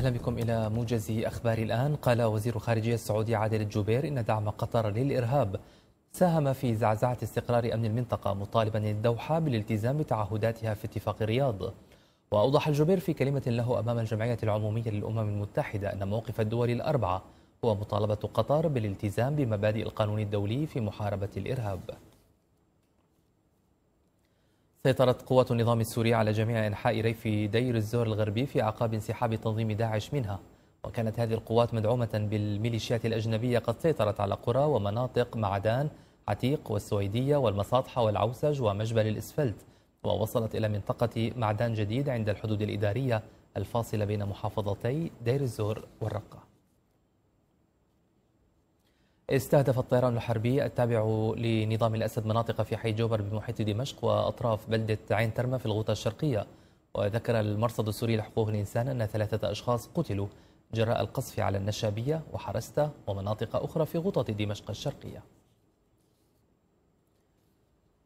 أهلا بكم إلى موجز أخبار الآن قال وزير خارجية السعودي عادل الجبير إن دعم قطر للإرهاب ساهم في زعزعة استقرار أمن المنطقة مطالبا الدوحة بالالتزام بتعهداتها في اتفاق الرياض وأوضح الجبير في كلمة له أمام الجمعية العمومية للأمم المتحدة أن موقف الدول الأربعة هو مطالبة قطر بالالتزام بمبادئ القانون الدولي في محاربة الإرهاب سيطرت قوات النظام السوري على جميع أنحاء ريف دير الزور الغربي في أعقاب انسحاب تنظيم داعش منها وكانت هذه القوات مدعومة بالميليشيات الأجنبية قد سيطرت على قرى ومناطق معدان عتيق والسويدية والمساطحة والعوسج ومجبل الإسفلت ووصلت إلى منطقة معدان جديد عند الحدود الإدارية الفاصلة بين محافظتي دير الزور والرقة استهدف الطيران الحربي التابع لنظام الأسد مناطق في حي جوبر بمحيط دمشق وأطراف بلدة عين ترمة في الغوطة الشرقية وذكر المرصد السوري لحقوق الإنسان أن ثلاثة أشخاص قتلوا جراء القصف على النشابية وحرستة ومناطق أخرى في غوطة دمشق الشرقية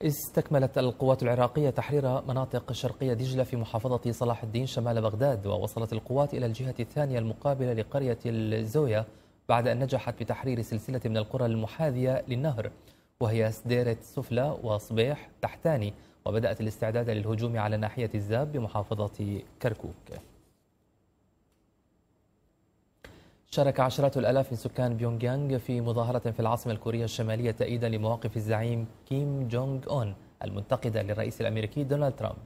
استكملت القوات العراقية تحرير مناطق شرقية دجلة في محافظة صلاح الدين شمال بغداد ووصلت القوات إلى الجهة الثانية المقابلة لقرية الزوية بعد أن نجحت بتحرير سلسلة من القرى المحاذية للنهر وهي سديرة سفلى وصبيح تحتاني وبدأت الاستعداد للهجوم على ناحية الزاب بمحافظة كركوك شارك عشرات الآلاف من سكان بيونغيانغ في مظاهرة في العاصمة الكورية الشمالية تأييدا لمواقف الزعيم كيم جونغ أون المنتقدة للرئيس الأمريكي دونالد ترامب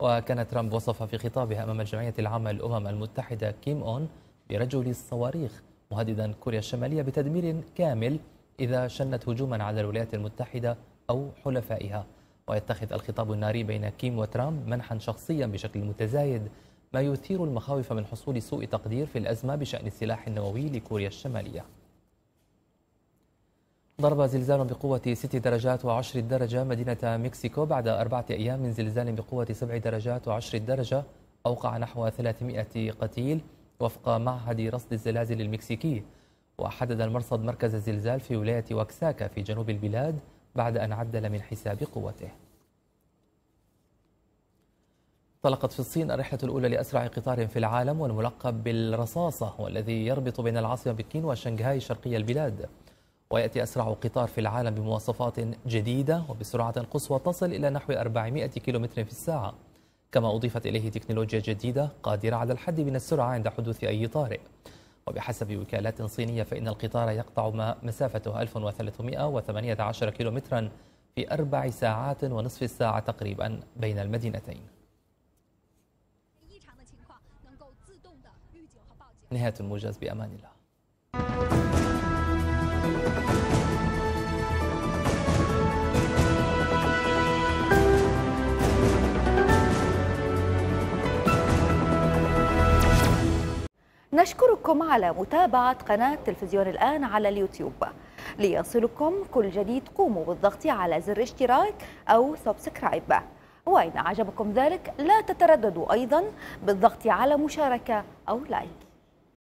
وكان ترامب وصف في خطابه أمام الجمعية العامة للأمم المتحدة كيم أون برجل الصواريخ مهددا كوريا الشمالية بتدمير كامل إذا شنت هجوما على الولايات المتحدة أو حلفائها ويتخذ الخطاب الناري بين كيم وترامب منحا شخصيا بشكل متزايد ما يثير المخاوف من حصول سوء تقدير في الأزمة بشأن السلاح النووي لكوريا الشمالية ضرب زلزال بقوة 6 درجات و10 درجة مدينة مكسيكو بعد أربعة أيام من زلزال بقوة 7 درجات و10 درجة أوقع نحو 300 قتيل وفق معهد رصد الزلازل المكسيكي وحدد المرصد مركز الزلزال في ولاية واكساكا في جنوب البلاد بعد أن عدل من حساب قوته انطلقت في الصين الرحلة الأولى لأسرع قطار في العالم والملقب بالرصاصة والذي يربط بين العاصمة بكين وشنغهاي شرقي البلاد ويأتي أسرع قطار في العالم بمواصفات جديدة وبسرعة قصوى تصل إلى نحو 400 كيلومتر في الساعة كما أضيفت إليه تكنولوجيا جديدة قادرة على الحد من السرعة عند حدوث أي طارئ وبحسب وكالات صينية فإن القطار يقطع ما مسافته 1318 كيلومترا في أربع ساعات ونصف الساعة تقريبا بين المدينتين نهاية الموجز بأمان الله نشكركم على متابعة قناة تلفزيون الآن على اليوتيوب ليصلكم كل جديد قوموا بالضغط على زر اشتراك أو سبسكرايب وإن عجبكم ذلك لا تترددوا أيضا بالضغط على مشاركة أو لايك